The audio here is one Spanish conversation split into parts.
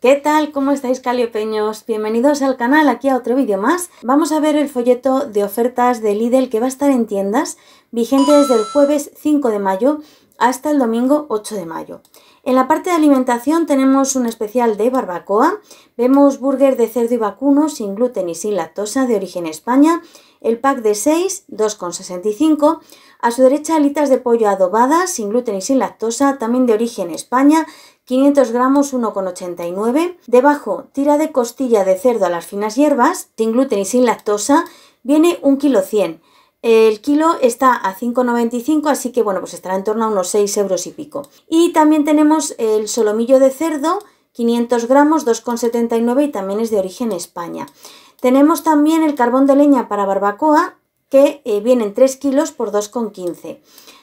¿Qué tal? ¿Cómo estáis caliopeños? Bienvenidos al canal, aquí a otro vídeo más. Vamos a ver el folleto de ofertas de Lidl que va a estar en tiendas, vigente desde el jueves 5 de mayo hasta el domingo 8 de mayo. En la parte de alimentación tenemos un especial de barbacoa, vemos burger de cerdo y vacuno sin gluten y sin lactosa de origen España, el pack de 6, 2,65. A su derecha, alitas de pollo adobadas, sin gluten y sin lactosa, también de origen España, 500 gramos, 1,89. Debajo, tira de costilla de cerdo a las finas hierbas, sin gluten y sin lactosa, viene un kilo 100. El kilo está a 5,95, así que bueno, pues estará en torno a unos 6 euros y pico. Y también tenemos el solomillo de cerdo, 500 gramos, 2,79 y también es de origen España. Tenemos también el carbón de leña para barbacoa, que eh, vienen 3 kilos por 2,15.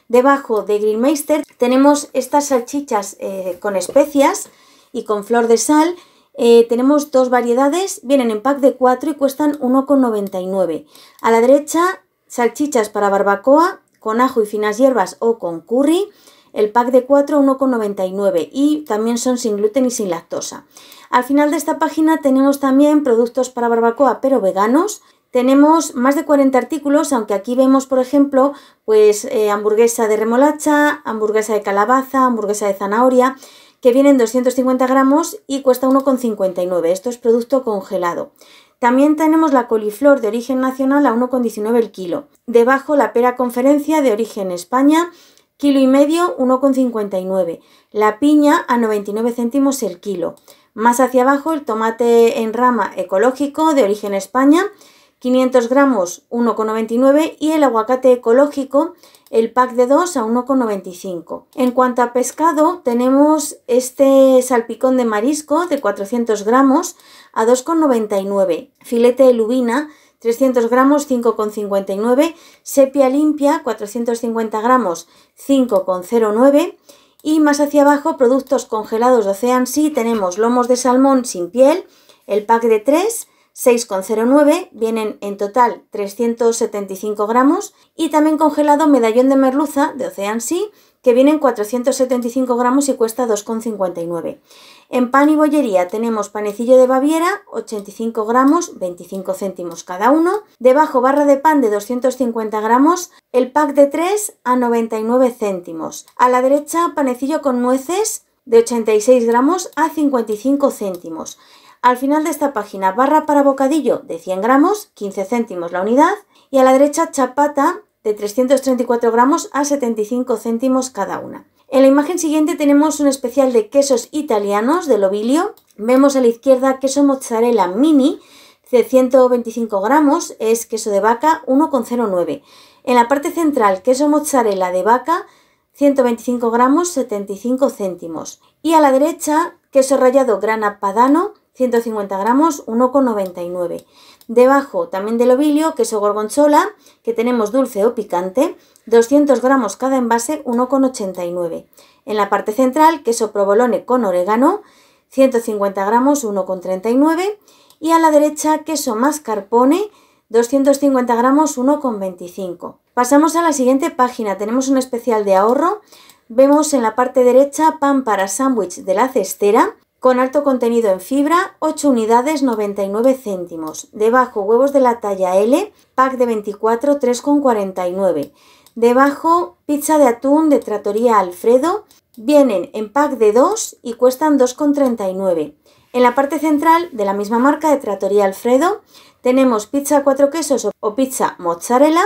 Debajo de Grillmeister tenemos estas salchichas eh, con especias y con flor de sal. Eh, tenemos dos variedades, vienen en pack de 4 y cuestan 1,99. A la derecha, salchichas para barbacoa con ajo y finas hierbas o con curry el pack de 4 1,99 y también son sin gluten y sin lactosa. Al final de esta página tenemos también productos para barbacoa pero veganos. Tenemos más de 40 artículos, aunque aquí vemos, por ejemplo, pues eh, hamburguesa de remolacha, hamburguesa de calabaza, hamburguesa de zanahoria, que vienen 250 gramos y cuesta 1,59. Esto es producto congelado. También tenemos la coliflor de origen nacional a 1,19 el kilo. Debajo la pera conferencia de origen España Kilo y medio, 1,59. La piña a 99 céntimos el kilo. Más hacia abajo, el tomate en rama ecológico de origen España, 500 gramos, 1,99. Y el aguacate ecológico, el pack de 2 a 1,95. En cuanto a pescado, tenemos este salpicón de marisco de 400 gramos a 2,99. Filete de lubina 300 gramos 5,59, sepia limpia 450 gramos 5,09 y más hacia abajo productos congelados de Ocean Sea tenemos lomos de salmón sin piel, el pack de 3 6,09, vienen en total 375 gramos y también congelado medallón de merluza de Ocean Sea que vienen 475 gramos y cuesta 2,59. En pan y bollería tenemos panecillo de Baviera, 85 gramos, 25 céntimos cada uno. Debajo barra de pan de 250 gramos, el pack de 3 a 99 céntimos. A la derecha panecillo con nueces de 86 gramos a 55 céntimos. Al final de esta página, barra para bocadillo de 100 gramos, 15 céntimos la unidad. Y a la derecha, chapata de 334 gramos a 75 céntimos cada una. En la imagen siguiente tenemos un especial de quesos italianos de ovilio. Vemos a la izquierda queso mozzarella mini de 125 gramos, es queso de vaca 1,09. En la parte central queso mozzarella de vaca 125 gramos 75 céntimos. Y a la derecha queso rallado grana padano 150 gramos, 1,99. Debajo también del ovilio, queso gorgonzola, que tenemos dulce o picante, 200 gramos cada envase, 1,89. En la parte central, queso provolone con orégano, 150 gramos, 1,39. Y a la derecha, queso mascarpone, 250 gramos, 1,25. Pasamos a la siguiente página, tenemos un especial de ahorro. Vemos en la parte derecha pan para sándwich de la cestera, con alto contenido en fibra, 8 unidades 99 céntimos. Debajo huevos de la talla L, pack de 24 3,49. Debajo pizza de atún de Tratoría Alfredo, vienen en pack de 2 y cuestan 2,39. En la parte central de la misma marca de Tratoría Alfredo tenemos pizza cuatro quesos o pizza mozzarella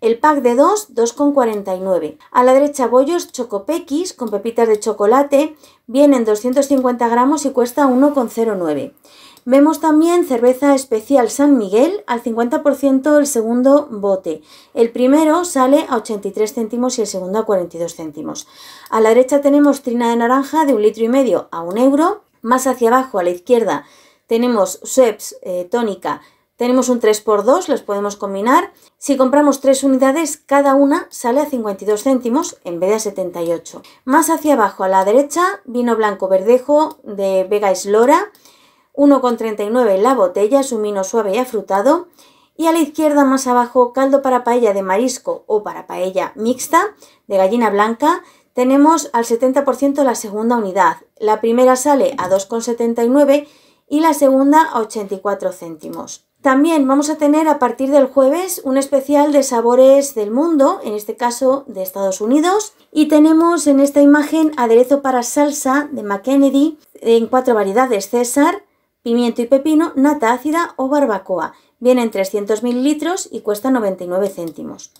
el pack de 2, 2,49. A la derecha bollos chocopequis con pepitas de chocolate, vienen 250 gramos y cuesta 1,09. Vemos también cerveza especial San Miguel al 50% el segundo bote. El primero sale a 83 céntimos y el segundo a 42 céntimos. A la derecha tenemos trina de naranja de un litro y medio a un euro. Más hacia abajo a la izquierda tenemos sweps eh, tónica tenemos un 3x2, los podemos combinar. Si compramos 3 unidades, cada una sale a 52 céntimos en vez de a 78. Más hacia abajo a la derecha, vino blanco verdejo de Vega Eslora, 1,39 la botella, es un vino suave y afrutado. Y a la izquierda, más abajo, caldo para paella de marisco o para paella mixta de gallina blanca, tenemos al 70% la segunda unidad. La primera sale a 2,79 y la segunda a 84 céntimos. También vamos a tener a partir del jueves un especial de sabores del mundo, en este caso de Estados Unidos, y tenemos en esta imagen aderezo para salsa de McKennedy en cuatro variedades, César, pimiento y pepino, nata ácida o barbacoa. Vienen 300 mililitros y cuesta 99 céntimos.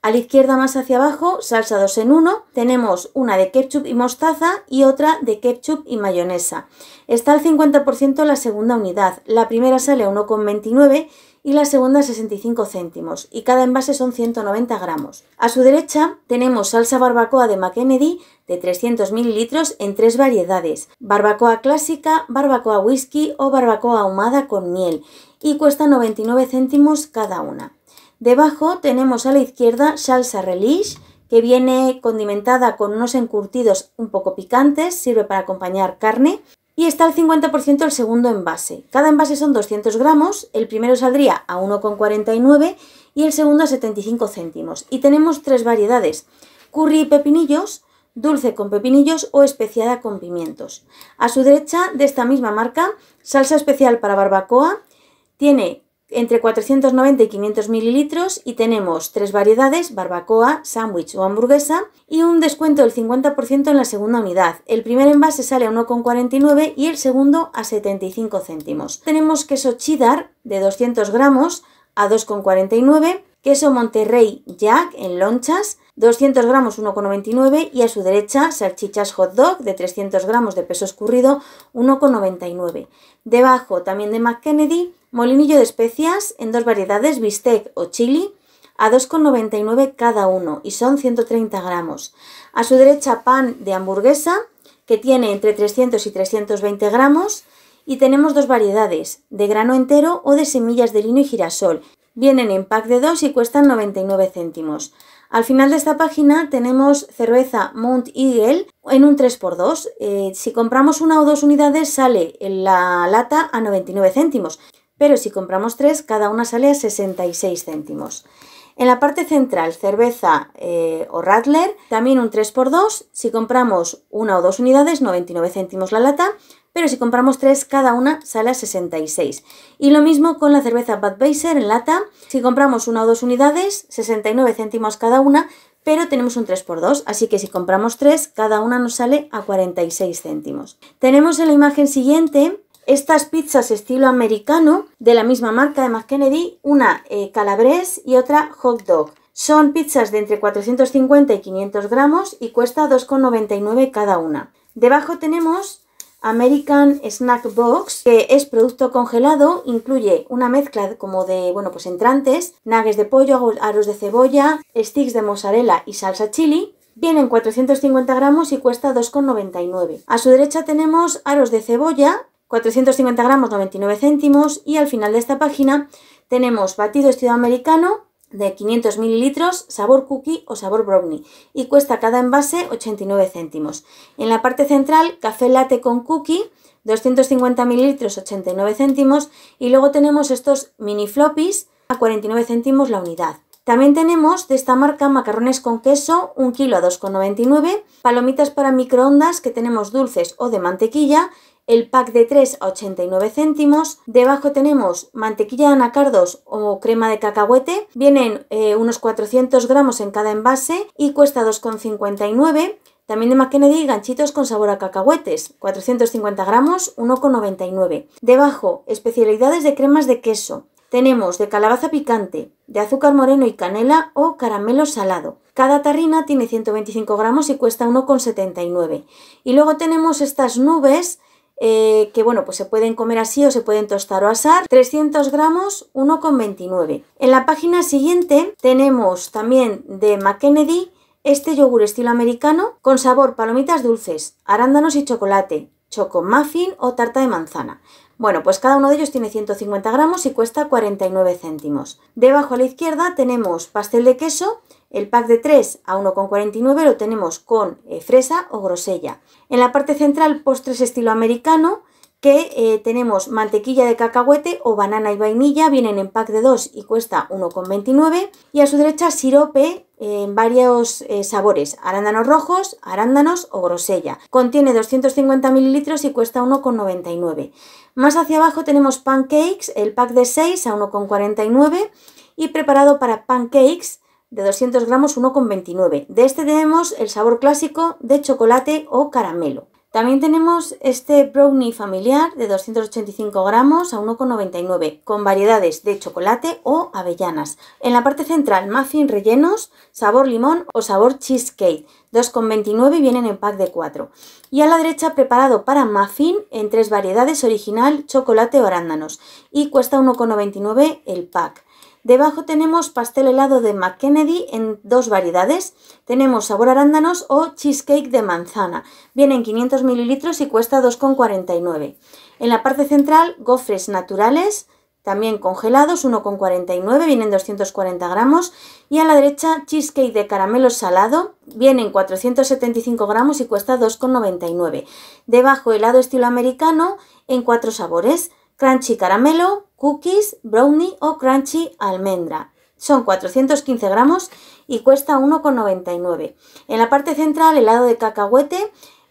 A la izquierda más hacia abajo, salsa 2 en 1, tenemos una de ketchup y mostaza y otra de ketchup y mayonesa. Está al 50% la segunda unidad, la primera sale a 1,29 y la segunda 65 céntimos y cada envase son 190 gramos. A su derecha tenemos salsa barbacoa de McKennedy de 300 ml en tres variedades, barbacoa clásica, barbacoa whisky o barbacoa ahumada con miel y cuesta 99 céntimos cada una. Debajo tenemos a la izquierda salsa relish, que viene condimentada con unos encurtidos un poco picantes, sirve para acompañar carne. Y está al 50% el segundo envase. Cada envase son 200 gramos, el primero saldría a 1,49 y el segundo a 75 céntimos. Y tenemos tres variedades, curry y pepinillos, dulce con pepinillos o especiada con pimientos. A su derecha, de esta misma marca, salsa especial para barbacoa, tiene entre 490 y 500 mililitros y tenemos tres variedades, barbacoa, sándwich o hamburguesa y un descuento del 50% en la segunda unidad. El primer envase sale a 1,49 y el segundo a 75 céntimos. Tenemos queso Chidar de 200 gramos a 2,49, queso Monterrey Jack en lonchas 200 gramos 1,99 y a su derecha salchichas hot dog de 300 gramos de peso escurrido 1,99. Debajo también de McKennedy Molinillo de especias en dos variedades, bistec o chili, a 2,99 cada uno y son 130 gramos. A su derecha pan de hamburguesa que tiene entre 300 y 320 gramos y tenemos dos variedades, de grano entero o de semillas de lino y girasol. Vienen en pack de dos y cuestan 99 céntimos. Al final de esta página tenemos cerveza Mount Eagle en un 3x2. Eh, si compramos una o dos unidades sale la lata a 99 céntimos pero si compramos tres, cada una sale a 66 céntimos. En la parte central, cerveza eh, o Rattler, también un 3x2. Si compramos una o dos unidades, 99 céntimos la lata, pero si compramos tres, cada una sale a 66. Y lo mismo con la cerveza Budweiser en lata. Si compramos una o dos unidades, 69 céntimos cada una, pero tenemos un 3x2, así que si compramos tres, cada una nos sale a 46 céntimos. Tenemos en la imagen siguiente estas pizzas estilo americano de la misma marca de McKennedy, una eh, calabrés y otra hot dog. Son pizzas de entre 450 y 500 gramos y cuesta 2,99 cada una. Debajo tenemos American Snack Box, que es producto congelado, incluye una mezcla como de, bueno, pues entrantes, nuggets de pollo, aros de cebolla, sticks de mozzarella y salsa chili. Vienen 450 gramos y cuesta 2,99. A su derecha tenemos aros de cebolla, 450 gramos 99 céntimos y al final de esta página tenemos batido estilo americano de 500 mililitros, sabor cookie o sabor brownie y cuesta cada envase 89 céntimos. En la parte central, café latte con cookie, 250 mililitros, 89 céntimos y luego tenemos estos mini floppies a 49 céntimos la unidad. También tenemos de esta marca macarrones con queso, 1 kilo a 2,99, palomitas para microondas que tenemos dulces o de mantequilla el pack de 3 a 89 céntimos. Debajo tenemos mantequilla de anacardos o crema de cacahuete. Vienen eh, unos 400 gramos en cada envase y cuesta 2,59. También de y ganchitos con sabor a cacahuetes, 450 gramos, 1,99. Debajo, especialidades de cremas de queso. Tenemos de calabaza picante, de azúcar moreno y canela o caramelo salado. Cada tarrina tiene 125 gramos y cuesta 1,79. Y luego tenemos estas nubes eh, que bueno, pues se pueden comer así o se pueden tostar o asar, 300 gramos, 1,29. En la página siguiente tenemos también de McKennedy este yogur estilo americano con sabor palomitas dulces, arándanos y chocolate, choco muffin o tarta de manzana. Bueno, pues cada uno de ellos tiene 150 gramos y cuesta 49 céntimos. Debajo a la izquierda tenemos pastel de queso el pack de 3 a 1,49 lo tenemos con eh, fresa o grosella. En la parte central, postres estilo americano, que eh, tenemos mantequilla de cacahuete o banana y vainilla, vienen en pack de 2 y cuesta 1,29. Y a su derecha, sirope eh, en varios sabores, arándanos rojos, arándanos o grosella. Contiene 250 mililitros y cuesta 1,99. Más hacia abajo tenemos pancakes, el pack de 6 a 1,49 y preparado para pancakes de 200 gramos 1,29. De este tenemos el sabor clásico de chocolate o caramelo. También tenemos este brownie familiar de 285 gramos a 1,99 con variedades de chocolate o avellanas. En la parte central, muffin rellenos, sabor limón o sabor cheesecake. 2,29 vienen en pack de 4. Y a la derecha, preparado para muffin en tres variedades, original, chocolate o arándanos. Y cuesta 1,99 el pack. Debajo tenemos pastel helado de McKennedy en dos variedades. Tenemos sabor arándanos o cheesecake de manzana. Vienen 500 mililitros y cuesta 2,49. En la parte central, gofres naturales, también congelados, 1,49, vienen 240 gramos. Y a la derecha, cheesecake de caramelo salado, vienen 475 gramos y cuesta 2,99. Debajo, helado estilo americano en cuatro sabores, Crunchy caramelo, cookies, brownie o crunchy almendra. Son 415 gramos y cuesta 1,99. En la parte central helado de cacahuete,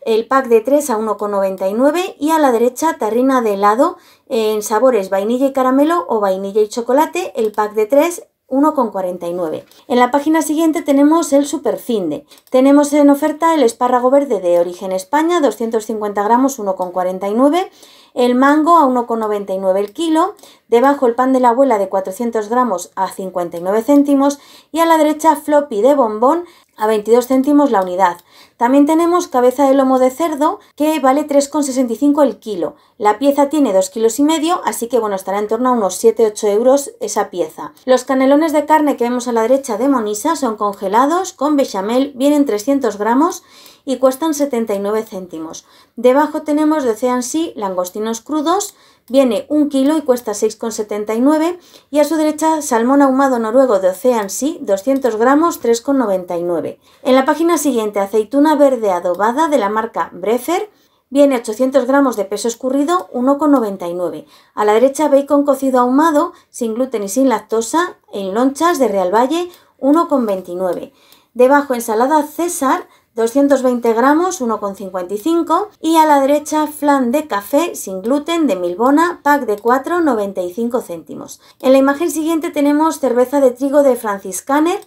el pack de 3 a 1,99 y a la derecha tarrina de helado en sabores vainilla y caramelo o vainilla y chocolate, el pack de 3 1,49. En la página siguiente tenemos el Superfinde. Tenemos en oferta el espárrago verde de origen España, 250 gramos, 1,49. El mango a 1,99 el kilo. Debajo el pan de la abuela de 400 gramos a 59 céntimos. Y a la derecha floppy de bombón a 22 céntimos la unidad. También tenemos cabeza de lomo de cerdo que vale 3,65 el kilo. La pieza tiene 2,5 kilos y medio, así que bueno, estará en torno a unos 7-8 euros esa pieza. Los canelones de carne que vemos a la derecha de Monisa son congelados con bechamel, vienen 300 gramos y cuestan 79 céntimos. Debajo tenemos de sí langostinos crudos, viene un kilo y cuesta 6,79 y a su derecha salmón ahumado noruego de Ocean Sea 200 gramos 3,99. En la página siguiente aceituna verde adobada de la marca Brefer Viene 800 gramos de peso escurrido, 1,99. A la derecha, bacon cocido ahumado, sin gluten y sin lactosa, en lonchas de Real Valle, 1,29. Debajo, ensalada César 220 gramos, 1,55 y a la derecha flan de café sin gluten de Milbona, pack de 4,95 céntimos. En la imagen siguiente tenemos cerveza de trigo de Franciscaner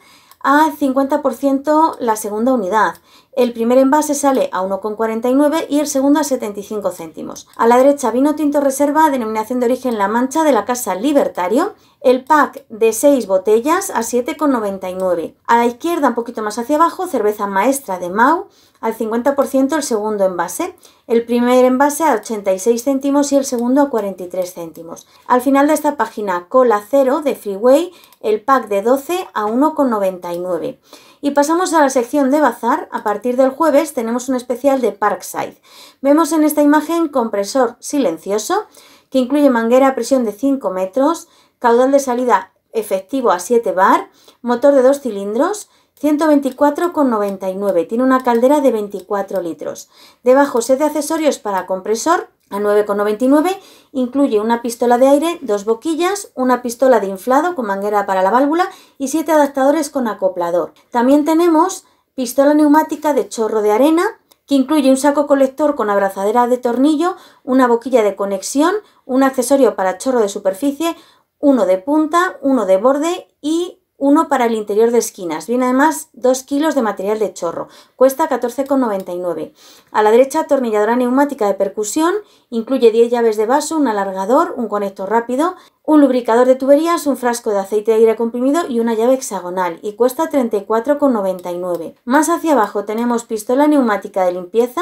a 50% la segunda unidad el primer envase sale a 1,49 y el segundo a 75 céntimos. A la derecha, vino tinto reserva, denominación de origen La Mancha de la Casa Libertario. El pack de 6 botellas a 7,99. A la izquierda, un poquito más hacia abajo, cerveza maestra de Mau al 50% el segundo envase, el primer envase a 86 céntimos y el segundo a 43 céntimos. Al final de esta página, cola 0 de Freeway, el pack de 12 a 1,99. Y pasamos a la sección de bazar. A partir del jueves tenemos un especial de Parkside. Vemos en esta imagen compresor silencioso que incluye manguera a presión de 5 metros, caudal de salida efectivo a 7 bar, motor de 2 cilindros, 124,99. Tiene una caldera de 24 litros. Debajo se de accesorios para compresor a 9,99 incluye una pistola de aire, dos boquillas, una pistola de inflado con manguera para la válvula y siete adaptadores con acoplador. También tenemos pistola neumática de chorro de arena que incluye un saco colector con abrazadera de tornillo, una boquilla de conexión, un accesorio para chorro de superficie, uno de punta, uno de borde y uno para el interior de esquinas. Viene además 2 kilos de material de chorro. Cuesta 14,99. A la derecha, atornilladora neumática de percusión. Incluye 10 llaves de vaso, un alargador, un conector rápido, un lubricador de tuberías, un frasco de aceite de aire comprimido y una llave hexagonal. Y cuesta 34,99. Más hacia abajo tenemos pistola neumática de limpieza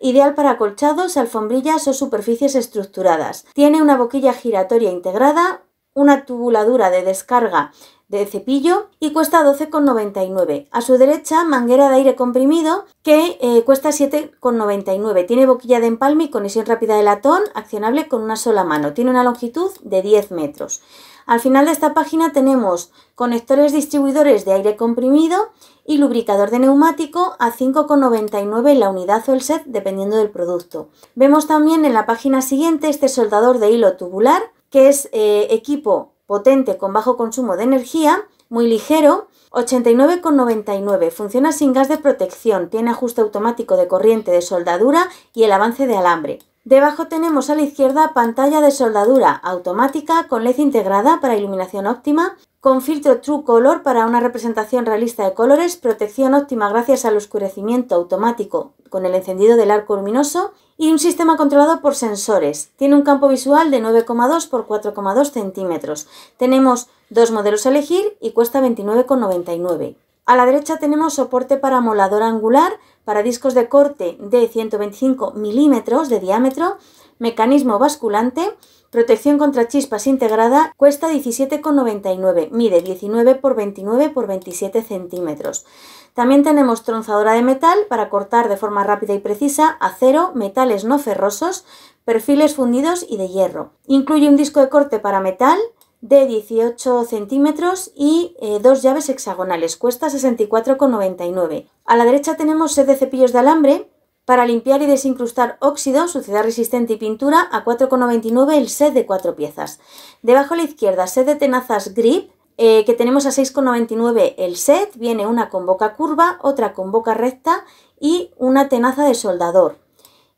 ideal para colchados, alfombrillas o superficies estructuradas. Tiene una boquilla giratoria integrada, una tubuladura de descarga de cepillo y cuesta 12,99. A su derecha, manguera de aire comprimido que eh, cuesta 7,99. Tiene boquilla de empalme y conexión rápida de latón, accionable con una sola mano. Tiene una longitud de 10 metros. Al final de esta página tenemos conectores distribuidores de aire comprimido y lubricador de neumático a 5,99 la unidad o el set dependiendo del producto. Vemos también en la página siguiente este soldador de hilo tubular que es eh, equipo potente con bajo consumo de energía, muy ligero, 89,99. Funciona sin gas de protección, tiene ajuste automático de corriente de soldadura y el avance de alambre. Debajo tenemos a la izquierda pantalla de soldadura automática con LED integrada para iluminación óptima, con filtro True Color para una representación realista de colores, protección óptima gracias al oscurecimiento automático con el encendido del arco luminoso y un sistema controlado por sensores. Tiene un campo visual de 9,2 por 4,2 centímetros. Tenemos dos modelos a elegir y cuesta 29,99. A la derecha tenemos soporte para molador angular para discos de corte de 125 milímetros de diámetro mecanismo basculante, protección contra chispas integrada, cuesta 17,99, mide 19 x 29 por 27 centímetros. También tenemos tronzadora de metal para cortar de forma rápida y precisa acero, metales no ferrosos, perfiles fundidos y de hierro. Incluye un disco de corte para metal de 18 centímetros y eh, dos llaves hexagonales, cuesta 64,99. A la derecha tenemos set de cepillos de alambre para limpiar y desincrustar óxido, suciedad resistente y pintura a 4,99 el set de 4 piezas. Debajo a la izquierda, set de tenazas grip, eh, que tenemos a 6,99 el set. Viene una con boca curva, otra con boca recta y una tenaza de soldador.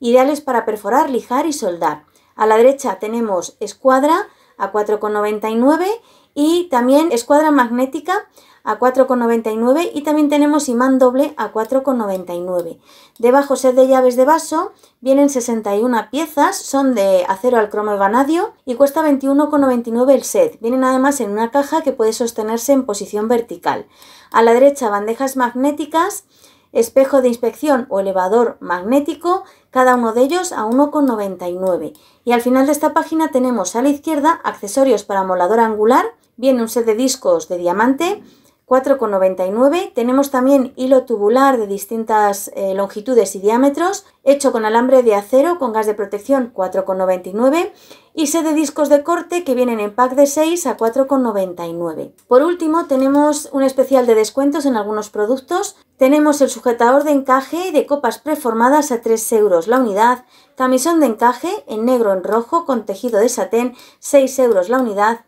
Ideales para perforar, lijar y soldar. A la derecha tenemos escuadra a 4,99 y también escuadra magnética a 4,99 y también tenemos imán doble a 4,99. Debajo set de llaves de vaso, vienen 61 piezas, son de acero al cromo de vanadio y cuesta 21,99 el set. Vienen además en una caja que puede sostenerse en posición vertical. A la derecha bandejas magnéticas, espejo de inspección o elevador magnético, cada uno de ellos a 1,99. Y al final de esta página tenemos a la izquierda accesorios para molador angular, viene un set de discos de diamante, 4,99. Tenemos también hilo tubular de distintas eh, longitudes y diámetros, hecho con alambre de acero con gas de protección 4,99 y sed de discos de corte que vienen en pack de 6 a 4,99. Por último, tenemos un especial de descuentos en algunos productos. Tenemos el sujetador de encaje de copas preformadas a 3 euros la unidad, camisón de encaje en negro en rojo con tejido de satén 6 euros la unidad,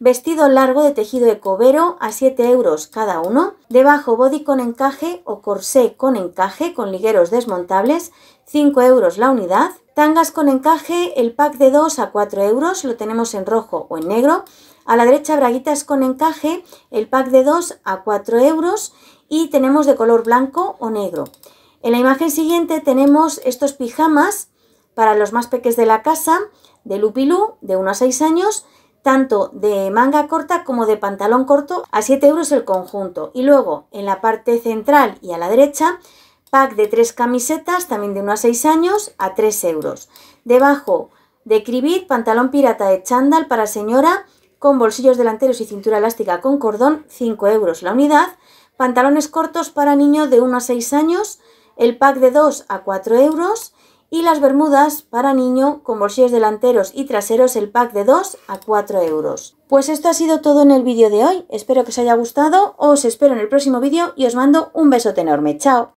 Vestido largo de tejido de cobero a 7 euros cada uno. Debajo body con encaje o corsé con encaje con ligueros desmontables, 5 euros la unidad. Tangas con encaje, el pack de 2 a 4 euros, lo tenemos en rojo o en negro. A la derecha braguitas con encaje, el pack de 2 a 4 euros y tenemos de color blanco o negro. En la imagen siguiente tenemos estos pijamas para los más peques de la casa, de Lupilú, de 1 a 6 años, tanto de manga corta como de pantalón corto a 7 euros el conjunto. Y luego en la parte central y a la derecha, pack de 3 camisetas, también de 1 a 6 años, a 3 euros. Debajo de Cribit, pantalón pirata de chándal para señora con bolsillos delanteros y cintura elástica con cordón, 5 euros la unidad. Pantalones cortos para niño de 1 a 6 años, el pack de 2 a 4 euros y las bermudas para niño con bolsillos delanteros y traseros el pack de 2 a 4 euros. Pues esto ha sido todo en el vídeo de hoy, espero que os haya gustado, os espero en el próximo vídeo y os mando un besote enorme, chao.